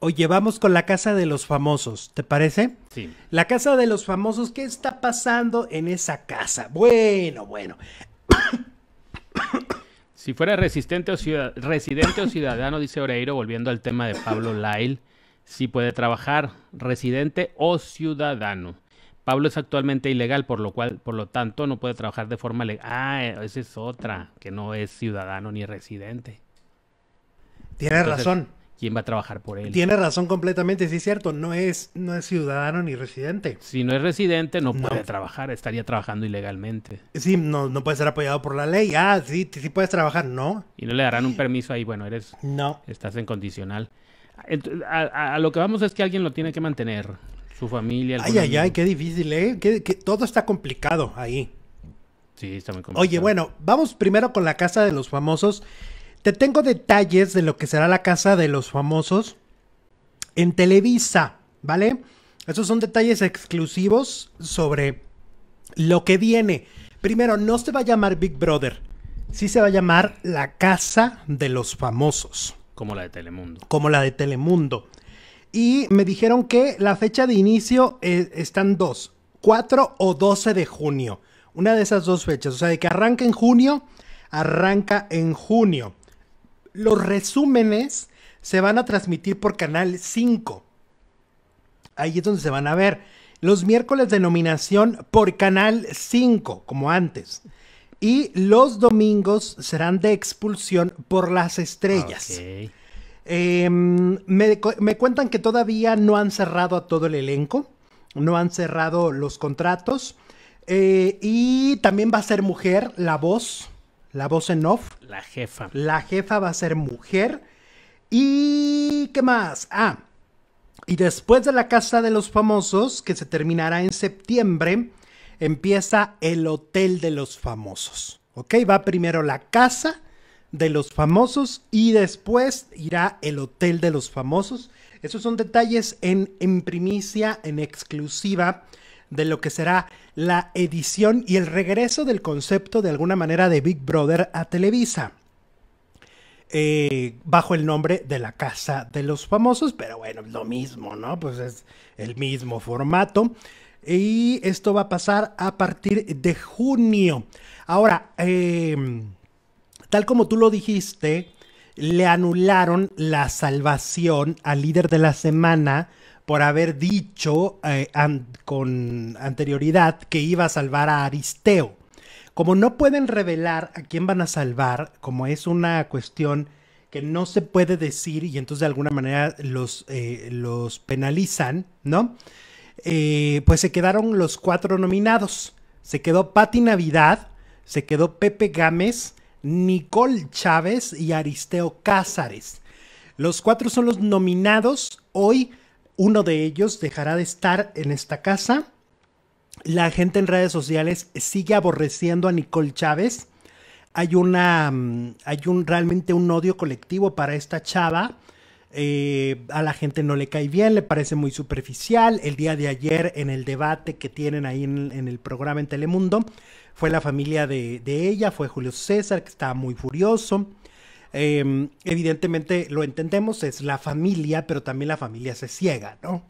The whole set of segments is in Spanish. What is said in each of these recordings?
oye llevamos con la casa de los famosos, ¿te parece? Sí. La casa de los famosos, ¿qué está pasando en esa casa? Bueno, bueno. Si fuera o residente o ciudadano, dice Oreiro, volviendo al tema de Pablo Lyle, si puede trabajar, residente o ciudadano. Pablo es actualmente ilegal, por lo cual, por lo tanto, no puede trabajar de forma legal. Ah, e-, esa es otra, que no es ciudadano ni residente. Tienes razón quién va a trabajar por él. Tiene razón completamente, sí es cierto, no es, no es ciudadano ni residente. Si no es residente, no, puede trabajar, estaría trabajando ilegalmente. Sí, no, no puede ser apoyado por la ley. Ah, sí, sí puedes trabajar, no. Y no le darán un permiso ahí, bueno, eres. No. Estás en condicional. A, lo que vamos es que alguien lo tiene que mantener. Su familia. Ay, ay, ay, qué difícil, ¿eh? Que, todo está complicado ahí. Sí, está muy complicado. Oye, bueno, vamos primero con la casa de los famosos tengo detalles de lo que será la casa de los famosos en Televisa, ¿vale? Esos son detalles exclusivos sobre lo que viene. Primero, no se va a llamar Big Brother, sí se va a llamar la casa de los famosos. Como la de Telemundo. Como la de Telemundo. Y me dijeron que la fecha de inicio eh, están dos, 4 o 12 de junio. Una de esas dos fechas, o sea, de que arranca en junio, arranca en junio. Los resúmenes se van a transmitir por Canal 5. Ahí es donde se van a ver. Los miércoles de nominación por Canal 5, como antes. Y los domingos serán de expulsión por las estrellas. Em, me, cuentan que todavía no han cerrado a todo el elenco, no han cerrado los contratos. Eh, y también va a ser mujer la voz la voz en off. La jefa. La jefa va a ser mujer. ¿Y qué más? Ah, y después de la Casa de los Famosos, que se terminará en septiembre, empieza el Hotel de los Famosos. ¿Ok? Va primero la Casa de los Famosos y después irá el Hotel de los Famosos. Esos son detalles en, en primicia, en exclusiva de lo que será la edición y el regreso del concepto de alguna manera de Big Brother a Televisa. Eh, bajo el nombre de la Casa de los Famosos, pero bueno, lo mismo, ¿no? Pues es el mismo formato. Y esto va a pasar a partir de junio. Ahora, em, tal como tú lo dijiste, le anularon la salvación al líder de la semana por haber dicho eh, con anterioridad que iba a salvar a Aristeo. Como no pueden revelar a quién van a salvar, como es una cuestión que no se puede decir y entonces de alguna manera los, eh, los penalizan, ¿no? Eh, pues se quedaron los cuatro nominados. Se quedó Patti Navidad, se quedó Pepe Gámez, Nicole Chávez y Aristeo Cázares. Los cuatro son los nominados. Hoy uno de ellos dejará de estar en esta casa. La gente en redes sociales sigue aborreciendo a Nicole Chávez. Hay una. Mm, hay un realmente un odio colectivo para esta chava. Eh, a la gente no le cae bien, le parece muy superficial. El día de ayer, en el debate que tienen ahí en, el programa en Telemundo, fue la familia de, de, ella, fue Julio César, que estaba muy furioso. Em, evidentemente lo entendemos, es la familia, pero también la familia se ciega, ¿no?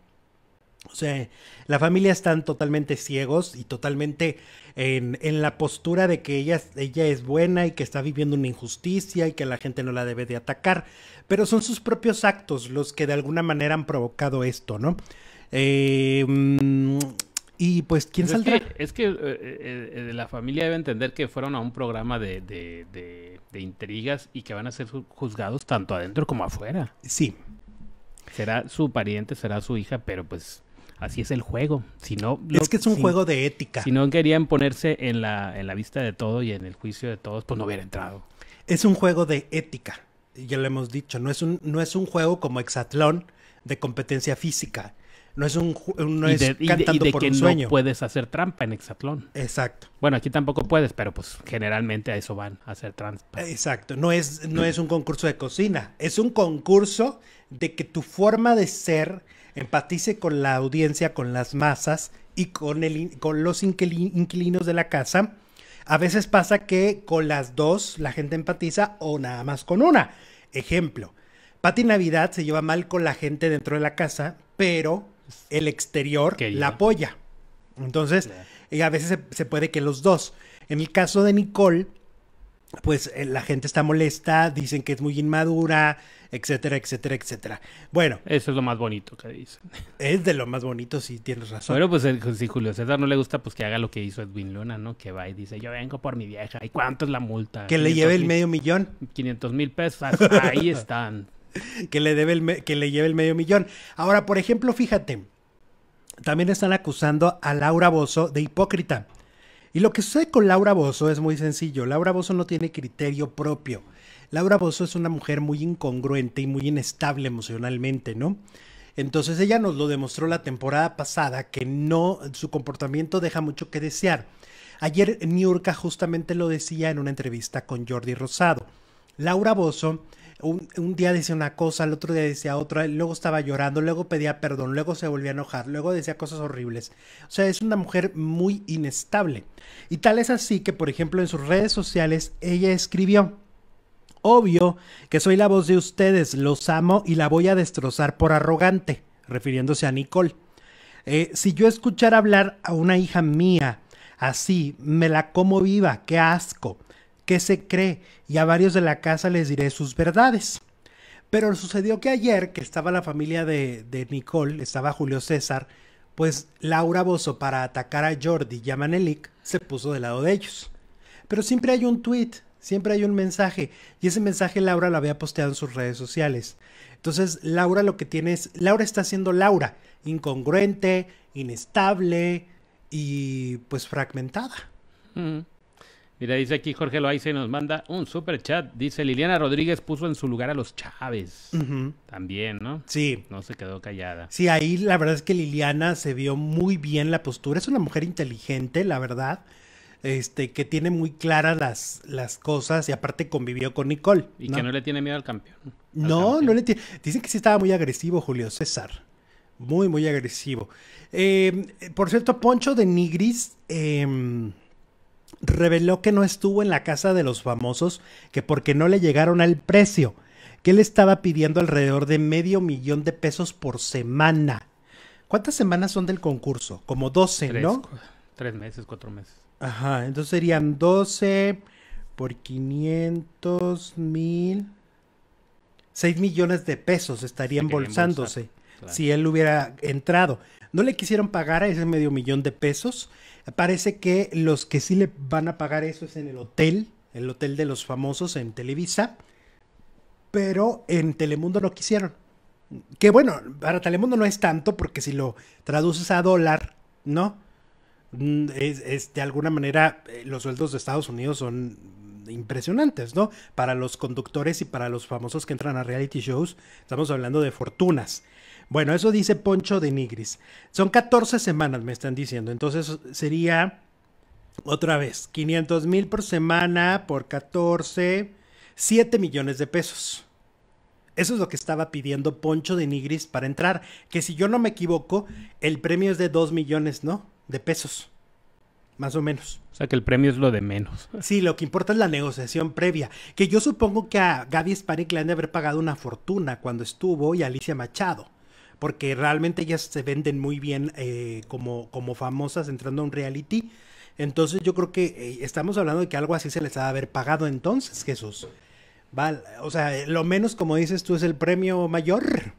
O sea, la familia están totalmente ciegos y totalmente en, en la postura de que ella, ella, es buena y que está viviendo una injusticia y que la gente no la debe de atacar. Pero son sus propios actos los que de alguna manera han provocado esto, ¿no? Eh, y pues, ¿quién pues saldrá? es que, eh, eh, eh, la familia debe entender que fueron a un programa de, intrigas y que van a ser juzgados tanto adentro como afuera. Sí. Será su pariente, será su hija, pero pues así es el juego. Si es que es un juego de ética. Si no querían ponerse en la, vista de todo y en el juicio de todos, pues no hubiera entrado. Es un juego de ética, ya lo hemos dicho. No es un, no es un juego como exatlón de competencia física no es un no de, que sueño. no puedes hacer trampa en hexatlón. Exacto. Bueno, aquí tampoco puedes, pero pues generalmente a eso van, a hacer trampa. Exacto. No es, no es un concurso de cocina. Es un concurso de que tu forma de ser empatice con la audiencia, con las masas y con, el, con los inquilinos de la casa. A veces pasa que con las dos la gente empatiza o nada más con una. Ejemplo, Pati Navidad se lleva mal con la gente dentro de la casa, pero el exterior la apoya. Entonces, y a veces se, puede que los dos. En el caso de Nicole, pues eh, la gente está molesta, dicen que es muy inmadura, etcétera, etcétera, etcétera. Bueno. Eso es lo más bonito que dice. Es de lo más bonito, sí, tienes razón. Bueno, pues si Julio César no le gusta, pues que haga lo que hizo Edwin Luna, ¿no? Que va y dice, yo vengo por mi vieja. ¿Y cuánto es la multa? Que le lleve el medio millón. 500 mil pesos. Ahí están. que, le debe que le lleve el medio millón. Ahora, por ejemplo, fíjate, también están acusando a Laura Bozo de hipócrita. Y lo que sucede con Laura Bozo es muy sencillo. Laura Bozo no tiene criterio propio. Laura Bozo es una mujer muy incongruente y muy inestable emocionalmente, ¿no? Entonces ella nos lo demostró la temporada pasada que no, su comportamiento deja mucho que desear. Ayer Niurka justamente lo decía en una entrevista con Jordi Rosado. Laura Bozo un, día decía una cosa, el otro día decía otra, luego estaba llorando, luego pedía perdón, luego se volvía a enojar, luego decía cosas horribles. O sea, es una mujer muy inestable. Y tal es así que, por ejemplo, en sus redes sociales ella escribió, obvio que soy la voz de ustedes, los amo y la voy a destrozar por arrogante, refiriéndose a Nicole. Eh, si yo escuchara hablar a una hija mía así, me la como viva, qué asco qué se cree y a varios de la casa les diré sus verdades. Pero sucedió que ayer, que estaba la familia de, de Nicole, estaba Julio César, pues Laura Bozo para atacar a Jordi y a Manelik se puso del lado de ellos. Pero siempre hay un tweet, siempre hay un mensaje, y ese mensaje Laura lo había posteado en sus redes sociales. Entonces Laura lo que tiene es, Laura está siendo Laura, incongruente, inestable y pues fragmentada. Mm. Mira, dice aquí Jorge Loaiza y nos manda un super chat. Dice Liliana Rodríguez puso en su lugar a los Chávez. También, ¿no? Sí. No se quedó callada. Sí, ahí la verdad es que Liliana se vio muy bien la postura. Es una mujer inteligente, la verdad. Este, que tiene muy claras las, las cosas y aparte convivió con Nicole. Y que no le tiene miedo al campeón. no, no le tiene. Dicen que sí estaba muy agresivo Julio César. Muy, muy agresivo. Eh, por cierto, Poncho de Nigris. Em, reveló que no estuvo en la casa de los famosos, que porque no le llegaron al precio, que él estaba pidiendo alrededor de medio millón de pesos por semana. ¿Cuántas semanas son del concurso? Como 12, ¿no? Tres meses, cuatro meses. Ajá, entonces serían 12 por 500 mil. 6 millones de pesos estaría embolsándose si él hubiera entrado. No le quisieron pagar a ese medio millón de pesos. Parece que los que sí le van a pagar eso es en el hotel, el hotel de los famosos en Televisa. Pero en Telemundo no quisieron. Que bueno, para Telemundo no es tanto porque si lo traduces a dólar, ¿no? Mm, es de alguna manera eh, los sueldos de Estados Unidos son impresionantes, ¿no? Para los conductores y para los famosos que entran a reality shows, estamos hablando de fortunas. Bueno, eso dice Poncho de Nigris. Son 14 semanas, me están diciendo. Entonces sería, otra vez, 500 mil por semana por 14, 7 millones de pesos. Eso es lo que estaba pidiendo Poncho de Nigris para entrar. Que si yo no me equivoco, el premio es de 2 millones, ¿no? De pesos más o menos. O sea que el premio es lo de menos. Sí, lo que importa es la negociación previa, que yo supongo que a Gaby Spanik le han de haber pagado una fortuna cuando estuvo y a Alicia Machado, porque realmente ellas se venden muy bien eh, como, como famosas entrando a un reality. Entonces yo creo que eh, estamos hablando de que algo así se les ha de haber pagado entonces, Jesús. Vale, o sea, lo menos como dices tú es el premio mayor.